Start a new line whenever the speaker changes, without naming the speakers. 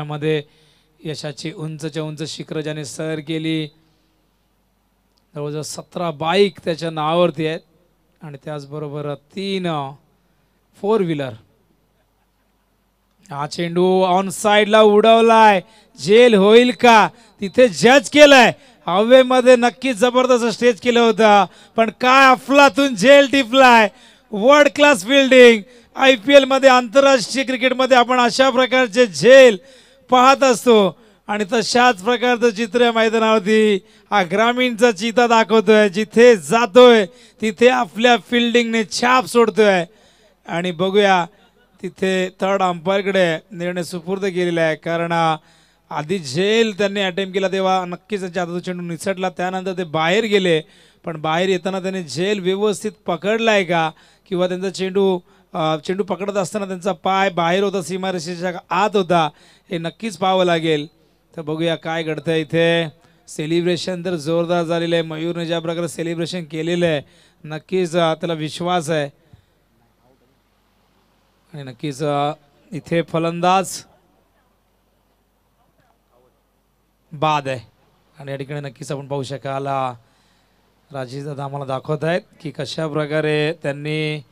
मध्ये यशाची उंचच्या उंच शिखर ज्याने सर केली जवळजवळ सतरा बाईक त्याच्या नावावरती आहेत आणि त्याचबरोबर तीन फोर व्हीलर हा चेंडू ऑन ला उडवलाय जेल होईल का तिथे जज केलाय हवेमध्ये नक्कीच जबरदस्त स्टेज केलं होतं पण काय अफलातून जेल टिपलाय world class fielding I P एलमध्ये आंतरराष्ट्रीय क्रिकेटमध्ये आपण अशा प्रकारचे झेल पाहत असतो आणि तशाच प्रकारचं चित्र या मैदानावरती हा ग्रामीणचा चिता दाखवतोय जिथे जातोय तिथे आपल्या फिल्डिंगने छाप सोडतोय आणि बघूया तिथे थर्ड अंपायरकडे निर्णय सुपूर्द केलेला आहे कारण आधी झेल त्यांनी अटेम्प्ट केला तेव्हा नक्कीच त्यांच्या चेंडू निसटला त्यानंतर ते बाहेर गेले पण बाहेर येताना त्यांनी झेल व्यवस्थित पकडला आहे का किंवा त्यांचा चेंडू चेंडू पकडत असताना त्यांचा पाय बाहेर होता सीमारेषेच्या आत होता हे नक्कीच पाहावं लागेल तर बघूया काय घडतं इथे सेलिब्रेशन तर जोरदार झालेलं आहे मयूरने ज्या प्रकारे सेलिब्रेशन केलेलं आहे नक्कीच त्याला विश्वास आहे आणि नक्कीच इथे फलंदाज बाद आहे आणि या ठिकाणी नक्कीच आपण पाहू शकाल राजेश दादा आम्हाला दाखवत आहेत की कशा प्रकारे त्यांनी